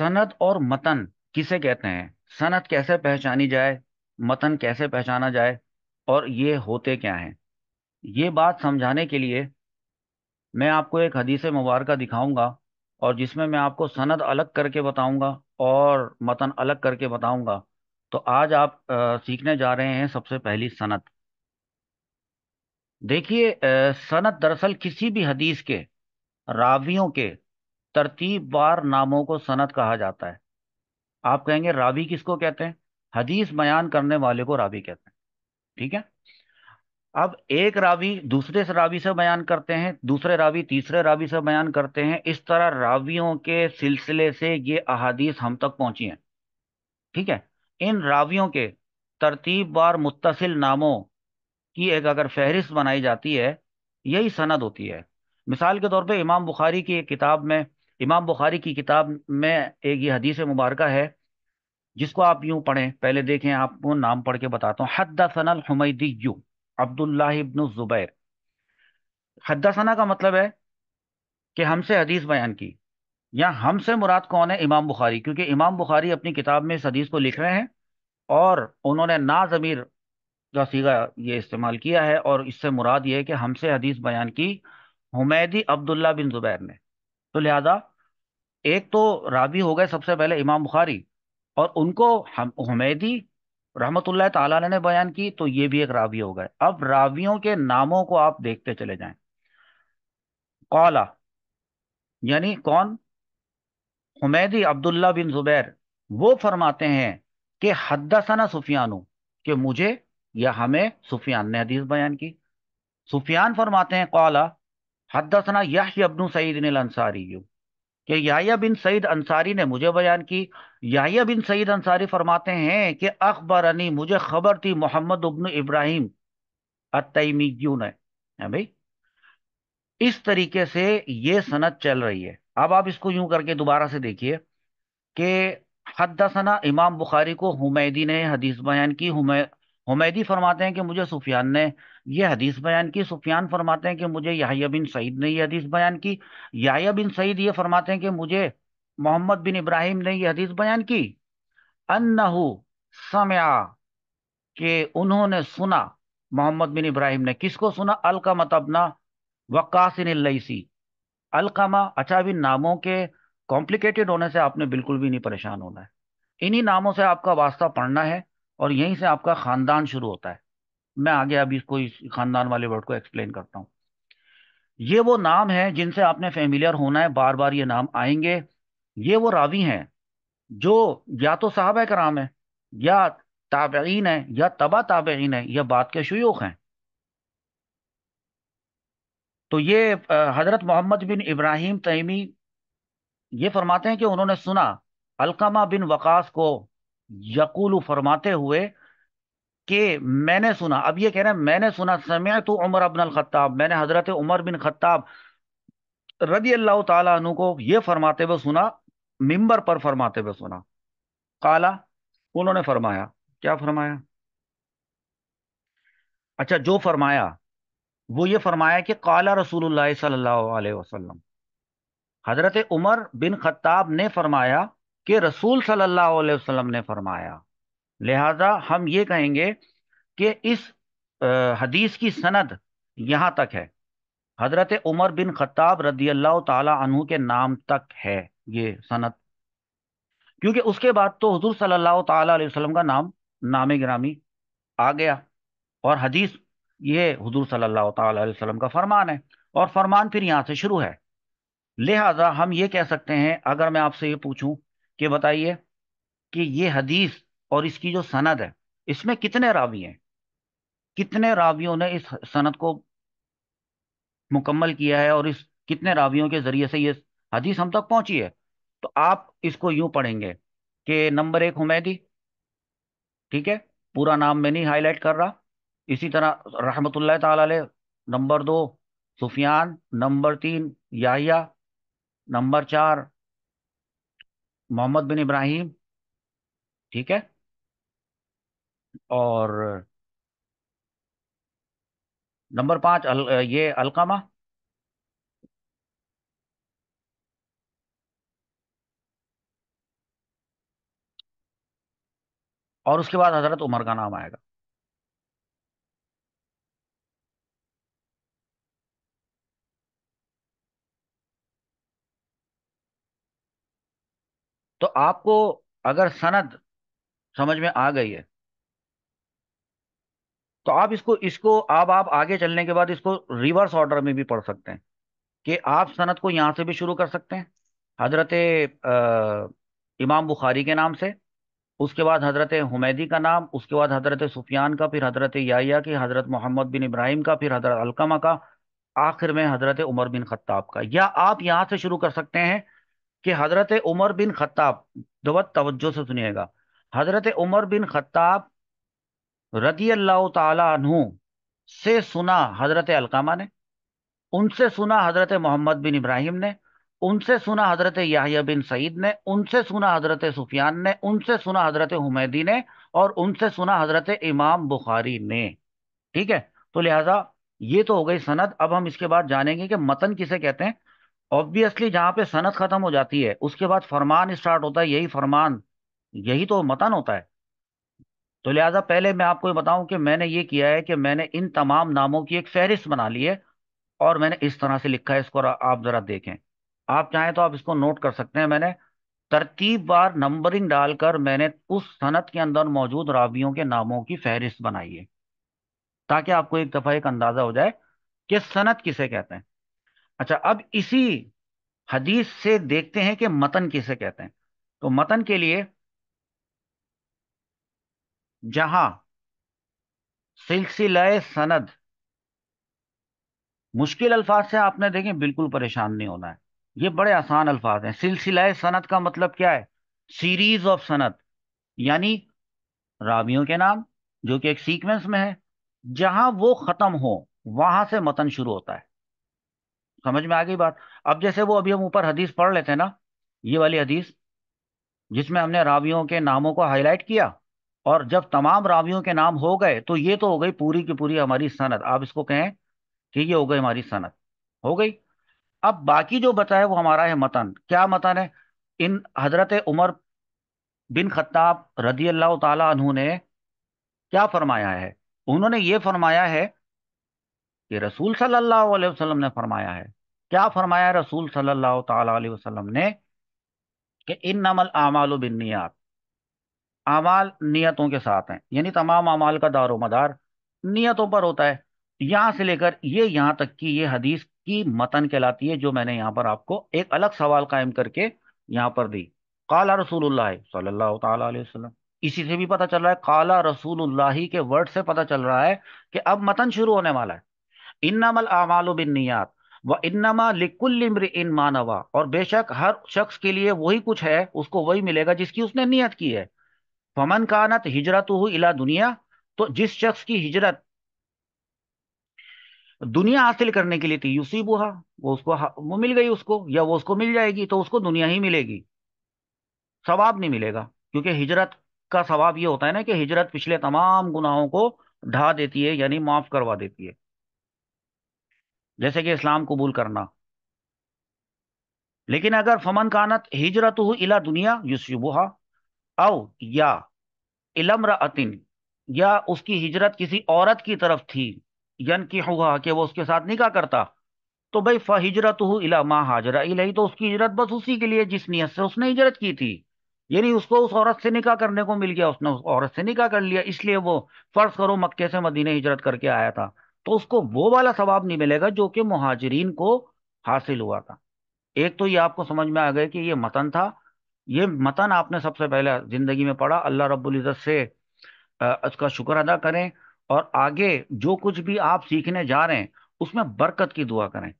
सनद और मतन किसे कहते हैं सनद कैसे पहचानी जाए मतन कैसे पहचाना जाए और ये होते क्या हैं ये बात समझाने के लिए मैं आपको एक हदीस मुबारक दिखाऊंगा और जिसमें मैं आपको सनद अलग करके बताऊंगा और मतन अलग करके बताऊंगा तो आज आप आ, सीखने जा रहे हैं सबसे पहली सनत देखिए सनत दरअसल किसी भी हदीस के रावियों के तरतीब बार नामों को सनत कहा जाता है आप कहेंगे रावी किसको कहते हैं हदीस बयान करने वाले को रावी कहते हैं ठीक है अब एक रावी दूसरे से रावी से बयान करते हैं दूसरे रावी तीसरे रावी से बयान करते हैं इस तरह रावियों के सिलसिले से ये अहादीस हम तक पहुंची हैं ठीक है इन रावियों के तरतीब बार मुतसिल नामों की एक अगर फहरिस्त बनाई जाती है यही सनद होती है मिसाल के तौर पे इमाम बुखारी की एक किताब में इमाम बुखारी की किताब में एक ये हदीस मुबारक है जिसको आप यूं पढ़ें पहले देखें आपको नाम पढ़ के बताता हूँ हद सनल हमीदी यू अब्दुल्ला इबन ज़ुबैर हद्दासना का मतलब है कि हमसे हदीस बयान की या हमसे मुराद कौन है इमाम बुखारी क्योंकि इमाम बुखारी अपनी किताब में इस हदीस को लिख रहे हैं और उन्होंने ना ज़मीर का सीगा ये इस्तेमाल किया है और इससे मुराद ये है कि हमसे हदीस बयान की हमैदी अब्दुल्ला बिन ज़ुबैर ने तो लिहाजा एक तो रावी हो गए सबसे पहले इमाम बुखारी और उनको हम हमेदी रहमतुल्लाह ताला ने बयान की तो ये भी एक रावी हो गए अब रावियों के नामों को आप देखते चले जाएं कौला यानी कौन हुमैदी अब्दुल्ला बिन जुबैर वो फरमाते हैं कि हदसना सुफियानु कि मुझे या हमें सुफियान ने हदीस बयान की सुफियान फरमाते हैं कौला हदसना यह अब्दू सईद ने लंसारी यू कि याया बिन सईद अंसारी ने मुझे बयान की याया बिन सईद अंसारी फरमाते हैं कि अनी मुझे खबर थी मोहम्मद उबन इब्राहिम अतमी ने भाई इस तरीके से ये सनत चल रही है अब आप इसको यूं करके दोबारा से देखिए कि हदसना इमाम बुखारी को हुमैदी ने हदीस बयान की हुमैदी फरमाते हैं कि मुझे सुफियान ने यह हदीस बयान की सुफियान फरमाते हैं कि मुझे याहिया बिन सईद ने यह हदीस बयान की याहिया बिन सईद ये फरमाते हैं कि मुझे मोहम्मद बिन इब्राहिम ने यह हदीस बयान की अन्नहु समया के उन्होंने सुना मोहम्मद बिन इब्राहिम ने किसको सुना अलकमा तबना वक्सिन लईसी अलकमा अच्छा अभी नामों के कॉम्प्लिकेटेड होने से आपने बिल्कुल भी नहीं परेशान होना है इन्हीं नामों से आपका वास्ता पढ़ना है और यहीं से आपका खानदान शुरू होता है मैं आगे अभी इसको इस खानदान वाले वर्ड को एक्सप्लेन करता हूँ ये वो नाम है जिनसे आपने फेमिलियर होना है बार बार ये नाम आएंगे ये वो रावी हैं जो या तो साहब कराम है या ताबेन है या तबा ताबेन है या बात के शयूख हैं तो ये हज़रत मोहम्मद बिन इब्राहिम तयमी ये फरमाते हैं कि उन्होंने सुना अलकमा बिन वकास को यकूल फरमाते हुए कि मैंने सुना अब ये कह रहे हैं मैंने सुना समय तो उमर अबन ख़त्ताब मैंने हज़रत उमर बिन ख़त्ताब रदी अल्लाह तु को ये फरमाते हुए सुना मिंबर पर फरमाते हुए सुना काला उन्होंने फरमाया क्या फरमाया अच्छा जो फरमाया वो ये फरमाया कि काला रसूल सल्लल्लाहु वसलम हज़रत उमर बिन ख़त्ताब ने फरमाया कि रसूल सल्लल्लाहु अलैहि वसल्लम ने फरमाया लिहाजा हम ये कहेंगे कि इस हदीस की सनद यहाँ तक है हजरत उमर बिन खत्ताब रदी अल्लाह तु के नाम तक है ये सनत क्योंकि उसके बाद तो हजूर सल्लल्लाहु अलैहि वसल्लम का नाम नाम ग्रामी आ गया और हदीस ये हजूर सल्लल्लाहु अलैहि वसल्लम का फरमान है और फरमान फिर यहाँ से शुरू है लिहाजा हम ये कह सकते हैं अगर मैं आपसे ये पूछूं कि बताइए कि ये हदीस और इसकी जो सनद है इसमें कितने रावी हैं कितने रावियों ने इस सनद को मुकम्मल किया है और इस कितने रावियों के ज़रिए से ये हदीस हम तक पहुंची है तो आप इसको यूं पढ़ेंगे कि नंबर एक हुमैदी ठीक है पूरा नाम मैं नहीं हाईलाइट कर रहा इसी तरह रहमत ताला नंबर दो सुफियान नंबर तीन याहिया नंबर चार मोहम्मद बिन इब्राहिम ठीक है और नंबर पाँच अल, ये अलकामा और उसके बाद हजरत उमर का नाम आएगा तो आपको अगर सनद समझ में आ गई है तो आप इसको इसको आप आप आगे चलने के बाद इसको रिवर्स ऑर्डर में भी पढ़ सकते हैं कि आप सनत को यहाँ से भी शुरू कर सकते हैं हजरत इमाम बुखारी के नाम से उसके बाद हजरत हुमैदी का नाम उसके बाद हजरत सुफियान का फिर हजरत याया की हजरत मोहम्मद बिन इब्राहिम का फिर हजरत अलकमा का आखिर में हजरत उमर बिन खत्ताब का या आप यहाँ से शुरू कर सकते हैं कि हजरत उमर बिन खत्ताब दबत तवज्जो से सुनिएगा हजरत उमर बिन खत्ताब रदी अल्लाह तु से सुना हजरत अलकामा ने उनसे सुना हजरत मोहम्मद बिन इब्राहिम ने उनसे सुना हजरत याहिया बिन सईद ने उनसे सुना हजरत सुफियान ने उनसे सुना हजरत हुमैदी ने और उनसे सुना हजरत इमाम बुखारी ने ठीक है तो लिहाजा ये तो हो गई सनद अब हम इसके बाद जानेंगे कि मतन किसे कहते हैं ऑब्वियसली जहाँ पे सनत खत्म हो जाती है उसके बाद फरमान स्टार्ट होता है यही फरमान यही तो मतन होता है तो लिहाजा पहले मैं आपको बताऊं कि मैंने ये किया है कि मैंने इन तमाम नामों की एक फहरिस्त बना ली है और मैंने इस तरह से लिखा है इसको आप ज़रा देखें आप चाहें तो आप इसको नोट कर सकते हैं मैंने तरतीब बार नंबरिंग डालकर मैंने उस सनत के अंदर मौजूद रावियों के नामों की फहरिस्त बनाई है ताकि आपको एक दफ़ा एक अंदाज़ा हो जाए कि सनत किसे कहते हैं अच्छा अब इसी हदीस से देखते हैं कि मतन किसे कहते हैं तो मतन के लिए जहां सिलसिला सनद मुश्किल अल्फाज से आपने देखें बिल्कुल परेशान नहीं होना है ये बड़े आसान अल्फाज हैं सिलसिला सनद का मतलब क्या है सीरीज ऑफ सनद यानी रावियों के नाम जो कि एक सीक्वेंस में है जहां वो खत्म हो वहां से मतन शुरू होता है समझ में आ गई बात अब जैसे वो अभी हम ऊपर हदीस पढ़ लेते हैं ना ये वाली हदीस जिसमें हमने रावियों के नामों को हाईलाइट किया और जब तमाम रावियों के नाम हो गए तो ये तो हो गई पूरी की पूरी हमारी सनत आप इसको कहें कि ये हो गई हमारी सनत हो गई अब बाकी जो बताए वो हमारा है मतन क्या मतन है इन हजरत उमर बिन खत्ताब रदी अल्लाह तु ने क्या फरमाया है उन्होंने ये फरमाया है ये रसूल सल्लल्लाहु अलैहि वसल्लम ने फरमाया है क्या फरमाया रसूल सल्लल्लाहु ताला अलैहि वसल्लम ने कि इन अमल आमाल नियात आमाल नियतों के साथ हैं यानी तमाम अमाल का दारो मदार नियतों पर होता है यहाँ से लेकर ये यहाँ तक की ये हदीस की मतन कहलाती है जो मैंने यहाँ पर आपको एक अलग सवाल कायम करके यहाँ पर दी काला रसूल सल्लल्लाहु ताला अलैहि वसल्लम इसी से भी पता चल रहा है काला रसूल के वर्ड से पता चल रहा है कि अब मतन शुरू होने वाला है इन्नामल आमाल बिन नियात व इन्नमा लिकुल इन मानवा और बेशक हर शख्स के लिए वही कुछ है उसको वही मिलेगा जिसकी उसने नियत की है फमन कानत हिजरत इला दुनिया तो जिस शख्स की हिजरत दुनिया हासिल करने के लिए थी बुहा वो उसको वो मिल गई उसको या वो उसको मिल जाएगी तो उसको दुनिया ही मिलेगी सवाब नहीं मिलेगा क्योंकि हिजरत का सवाब ये होता है ना कि हिजरत पिछले तमाम गुनाहों को ढा देती है यानी माफ करवा देती है जैसे कि इस्लाम कबूल करना लेकिन अगर फमन कानत हिजरत इला दुनिया युसुबहा औ या रतिन या उसकी हिजरत किसी औरत की तरफ थी यन की हुआ कि वो उसके साथ निकाह करता तो भाई फ़हिजरत इला माँ हाजरा इलाई तो उसकी हिजरत बस उसी के लिए जिस नीयत से उसने हिजरत की थी यानी उसको उस औरत से निकाह करने को मिल गया उसने उस औरत से निकाह कर लिया इसलिए वो फ़र्ज़ करो मक्के से मदीने हिजरत करके आया था तो उसको वो वाला सवाब नहीं मिलेगा जो कि महाजरीन को हासिल हुआ था एक तो ये आपको समझ में आ गया कि ये मतन था ये मतन आपने सबसे पहले ज़िंदगी में पढ़ा अल्लाह रब्बुल इज़्ज़त से उसका शुक्र अदा करें और आगे जो कुछ भी आप सीखने जा रहे हैं उसमें बरकत की दुआ करें